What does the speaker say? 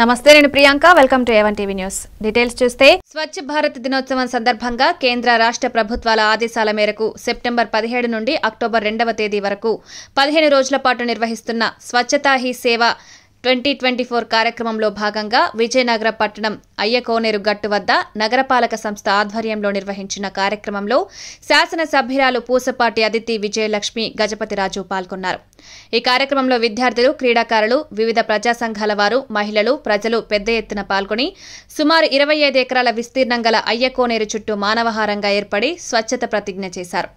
నమస్తే నేను Priyanka welcome to A1 TV news details చూస్తే స్వచ్ఛ భారత్ దినోత్సవం సందర్భంగా కేంద్ర రాష్ట్ర ప్రభుత్వాల ఆదేశాల మేరకు సెప్టెంబర్ పదిహేడు నుండి అక్టోబర్ రెండవ తేదీ వరకు పదిహేను రోజుల పాటు నిర్వహిస్తున్న Swachhata Hi Seva twenty twenty four కార్యక్రమంలో భాగంగా విజయనగర పట్టణం అయ్యకోనేరు గట్టు వద్ద నగరపాలక సంస్థ ఆధ్వర్యంలో నిర్వహించిన కార్యక్రమంలో శాసనసభ్యురాలు పూసపాటి అదితి విజయలక్ష్మి గజపతిరాజు పాల్గొన్నారు ఈ కార్యక్రమంలో విద్యార్థులు క్రీడాకారులు వివిధ ప్రజా సంఘాల వారు మహిళలు ప్రజలు పెద్ద ఎత్తున పాల్గొని సుమారు ఇరవై ఐదు ఎకరాల విస్తీర్ణం గల అయ్యకోనేరు చుట్టూ మానవహారంగా ఏర్పడి స్వచ్ఛత ప్రతిజ్ఞ చేశారు